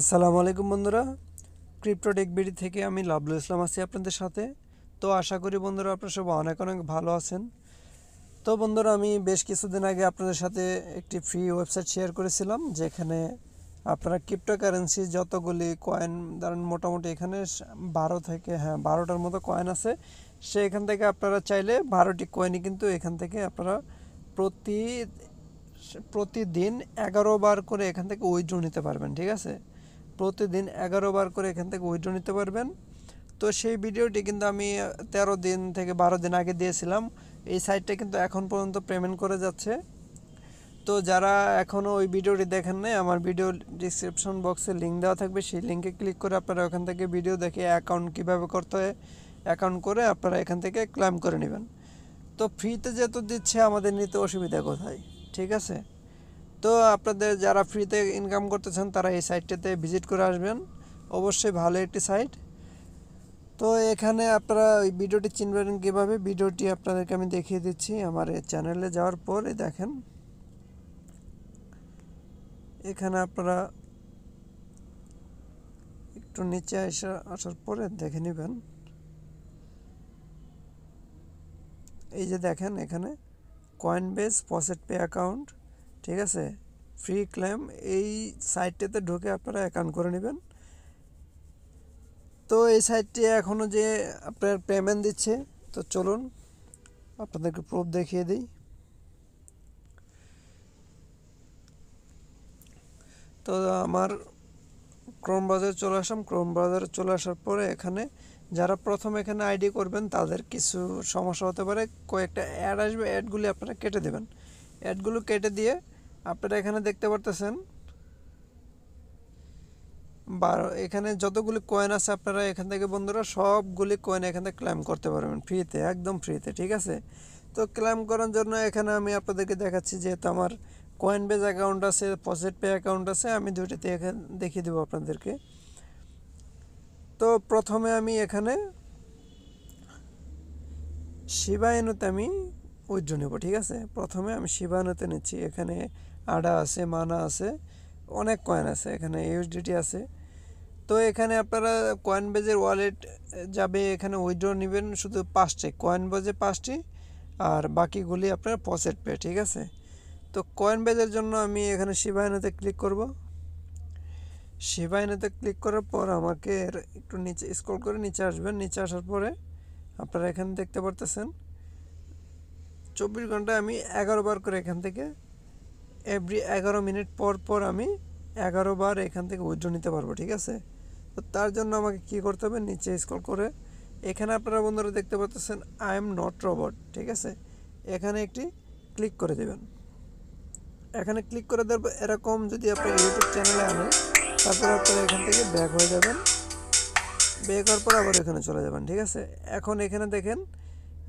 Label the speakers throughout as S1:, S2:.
S1: আসসালামু আলাইকুম বন্ধুরা ক্রিপ্টোটেক বিডি থেকে আমি লাবলু ইসলাম আছি আপনাদের সাথে তো আশা করি বন্ধুরা আপনারা সব অনেক অনেক ভালো আছেন তো বন্ধুরা আমি বেশ কিছুদিন আগে আপনাদের সাথে একটি ফ্রি ওয়েবসাইট শেয়ার করেছিলাম যেখানে আপনারা ক্রিপ্টোকারেন্সি যতগুলি কয়েন ধরেন মোটামুটি এখানে বারো থেকে হ্যাঁ বারোটার মতো কয়েন আছে সে এখান থেকে আপনারা চাইলে বারোটি কয়েনই কিন্তু এখান থেকে আপনারা প্রতি প্রতিদিন এগারো বার করে এখান থেকে উইথড্র নিতে পারবেন ঠিক আছে প্রতিদিন এগারো বার করে এখান থেকে উইড্রো নিতে পারবেন তো সেই ভিডিওটি কিন্তু আমি ১৩ দিন থেকে বারো দিন আগে দিয়েছিলাম এই সাইটটা কিন্তু এখন পর্যন্ত পেমেন্ট করে যাচ্ছে তো যারা এখনও ওই ভিডিওটি দেখেন নাই আমার ভিডিও ডিসক্রিপশন বক্সে লিঙ্ক দেওয়া থাকবে সেই লিঙ্কে ক্লিক করে আপনারা ওখান থেকে ভিডিও দেখে অ্যাকাউন্ট কিভাবে করতে হয় অ্যাকাউন্ট করে আপনারা এখান থেকে ক্লাইম করে নেবেন তো ফ্রিতে যেহেতু দিচ্ছে আমাদের নিতে অসুবিধা কোথায় ঠিক আছে তো আপনাদের যারা ফ্রিতে ইনকাম করতে চান তারা এই সাইটটাতে ভিজিট করে আসবেন অবশ্যই ভালো একটি সাইট তো এখানে আপনারা ওই ভিডিওটি চিনবেন কীভাবে ভিডিওটি আপনাদেরকে আমি দেখিয়ে দিচ্ছি আমার চ্যানেলে যাওয়ার পর দেখেন এখানে আপনারা একটু নিচে আসা আসার পরে দেখে নেবেন এই যে দেখেন এখানে কয়েন বেস পসেট পে অ্যাকাউন্ট ঠিক আছে ফ্রি ক্লেম এই সাইটটাতে ঢুকে আপনারা অ্যাকাউন্ট করে নেবেন তো এই সাইটটি এখনও যে আপনার পেমেন্ট দিচ্ছে তো চলুন আপনাদেরকে প্রুফ দেখিয়ে দিই তো আমার ক্রোম ব্রাউজারে চলে আসলাম ক্রোম ব্রাউজারে চলে আসার পরে এখানে যারা প্রথম এখানে আইডি করবেন তাদের কিছু সমস্যা হতে পারে কয়েকটা অ্যাড আসবে অ্যাডগুলি আপনারা কেটে দেবেন অ্যাডগুলো কেটে দিয়ে আপনারা এখানে দেখতে পারতেছেন বারো এখানে যতগুলি কয়েন আছে আপনারা এখান থেকে বন্ধুরা সবগুলি কয়েন এখান থেকে ক্লাইম করতে পারবেন ফ্রিতে একদম ফ্রিতে ঠিক আছে তো ক্লাইম করার জন্য এখানে আমি আপনাদেরকে দেখাচ্ছি যেহেতু আমার কয়েন বেজ অ্যাকাউন্ট আছে পসেট পে অ্যাকাউন্ট আছে আমি দুইটাতে এখানে দেখিয়ে দেবো আপনাদেরকে তো প্রথমে আমি এখানে শিবায়নতে আমি উজ্জ্ব নেব ঠিক আছে প্রথমে আমি শিবানাতে নিচ্ছি এখানে আডা আছে মানা আছে অনেক কয়েন আছে এখানে ইউএসডিটি আছে তো এখানে আপনারা কয়েন বেজের ওয়ালেট যাবে এখানে উইড্রো নেবেন শুধু পাঁচটি কয়েন বেজে পাঁচটি আর বাকিগুলি আপনার পসেট পে ঠিক আছে তো কয়েন বেজের জন্য আমি এখানে শিবায়নাতে ক্লিক করব শিবায়নাতে ক্লিক করার পর আমাকে একটু নিচে স্ক্রল করে নিচে আসবেন নিচে আসার পরে আপনারা এখানে দেখতে পারতেছেন চব্বিশ ঘন্টায় আমি এগারো বার করে এখান থেকে এভরি এগারো মিনিট পর পর আমি এগারো বার এখান থেকে উইড্রো নিতে পারবো ঠিক আছে তো তার জন্য আমাকে কি করতে হবে নিচে স্কল করে এখানে আপনারা বন্ধুরা দেখতে পাচ্ছেন আই এম নট রবট ঠিক আছে এখানে একটি ক্লিক করে দেবেন এখানে ক্লিক করে দেওয়ার এরকম যদি আপনার ইউটিউব চ্যানেলে আনেন তারপর আপনারা এখান থেকে ব্যাক হয়ে যাবেন ব্যাক হওয়ার পর আবার এখানে চলে যাবেন ঠিক আছে এখন এখানে দেখেন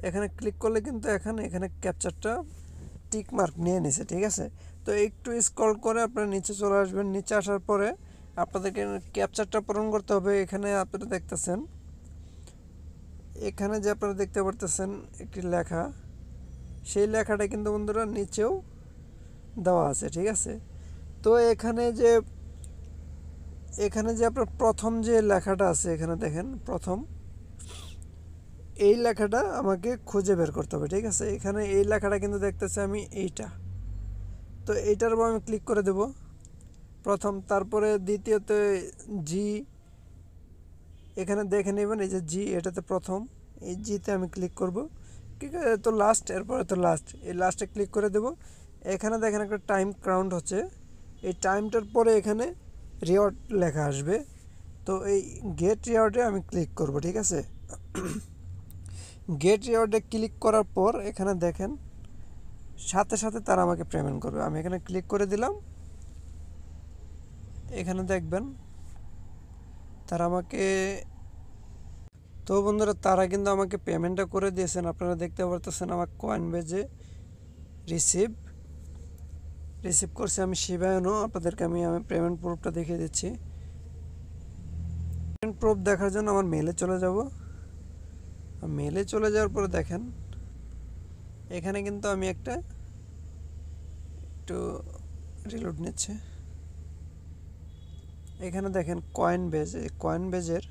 S1: এখানে ক্লিক করলে কিন্তু এখানে এখানে ক্যাপচারটা টিক মার্ক নিয়ে নিছে ঠিক আছে তো একটু স্ক্রল করে আপনার নিচে চলে আসবেন নিচে আসার পরে আপনাদেরকে ক্যাপচারটা পূরণ করতে হবে এখানে আপনারা দেখতেছেন এখানে যে আপনারা দেখতে পারতেছেন একটি লেখা সেই লেখাটা কিন্তু বন্ধুরা নিচেও দেওয়া আছে ঠিক আছে তো এখানে যে এখানে যে আপনার প্রথম যে লেখাটা আছে এখানে দেখেন প্রথম এই লেখাটা আমাকে খুঁজে বের করতে হবে ঠিক আছে এখানে এই লেখাটা কিন্তু দেখতেছি আমি এইটা তো এইটার উপর আমি ক্লিক করে দেব প্রথম তারপরে দ্বিতীয়তে জি এখানে দেখে নেবেন এই যে জি এটাতে প্রথম এই জিতে আমি ক্লিক করব ঠিক আছে তো লাস্ট এরপরে তো লাস্ট এই লাস্টে ক্লিক করে দেব এখানে দেখেন একটা টাইম ক্রাউন্ড হচ্ছে এই টাইমটার পরে এখানে রিওয়ার্ড লেখা আসবে তো এই গেট রিওয়ার্ডে আমি ক্লিক করব ঠিক আছে গেট রিওয়ার্ডে ক্লিক করার পর এখানে দেখেন সাথে সাথে তারা আমাকে পেমেন্ট করবে আমি এখানে ক্লিক করে দিলাম এখানে দেখবেন তারা আমাকে তো বন্ধুরা তারা কিন্তু আমাকে পেমেন্টটা করে দিয়েছেন আপনারা দেখতে পারতেছেন আমার কয়েন বেজে রিসিভ রিসিভ করছি আমি শিবায়নও আপনাদেরকে আমি আমি পেমেন্ট প্রুফটা দেখিয়ে দিচ্ছি পেমেন্ট প্রুফ দেখার জন্য আমার মেলে চলে যাব মেলে চলে যাওয়ার পরে দেখেন এখানে কিন্তু আমি একটা একটু রিলোড নিচ্ছে এখানে দেখেন কয়েন বেজ কয়েন বেজের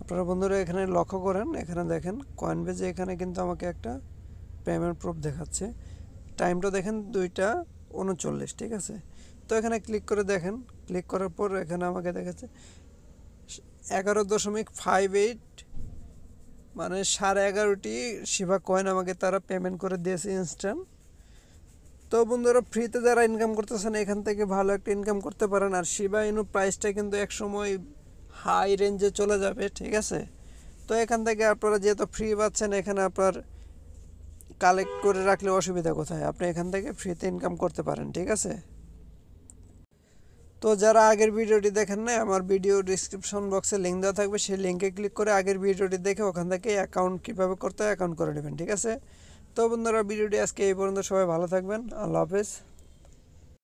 S1: আপনারা বন্ধুরা এখানে লক্ষ্য করেন এখানে দেখেন কয়েন বেজে এখানে কিন্তু আমাকে একটা পেমেন্ট প্রুফ দেখাচ্ছে টাইমটা দেখেন দুইটা উনচল্লিশ ঠিক আছে তো এখানে ক্লিক করে দেখেন ক্লিক করার পর এখানে আমাকে দেখাচ্ছে এগারো দশমিক ফাইভ এইট মানে সাড়ে এগারোটি শিবা কয়েন আমাকে তারা পেমেন্ট করে দিয়েছে ইনস্ট্যান্ট তো বন্ধুরা ফ্রিতে যারা ইনকাম করতেছেন এখান থেকে ভালো একটা ইনকাম করতে পারেন আর শিবা ইনো প্রাইসটা কিন্তু একসময় হাই রেঞ্জে চলে যাবে ঠিক আছে তো এখান থেকে আপনারা যেহেতু ফ্রি পাচ্ছেন এখানে আপনার কালেক্ট করে রাখলে অসুবিধা কোথায় আপনি এখান থেকে ফ্রিতে ইনকাম করতে পারেন ঠিক আছে তো যারা আগের ভিডিওটি দেখেন না আমার ভিডিও ডিসক্রিপশন বক্সে লিঙ্ক দেওয়া থাকবে সেই লিঙ্কে ক্লিক করে আগের ভিডিওটি দেখে ওখান থেকে অ্যাকাউন্ট কীভাবে করতে হয় অ্যাকাউন্ট করে নেবেন ঠিক আছে তো বন্ধুরা ভিডিওটি আজকে এই পর্যন্ত সবাই ভালো থাকবেন আল্লাহ হাফেজ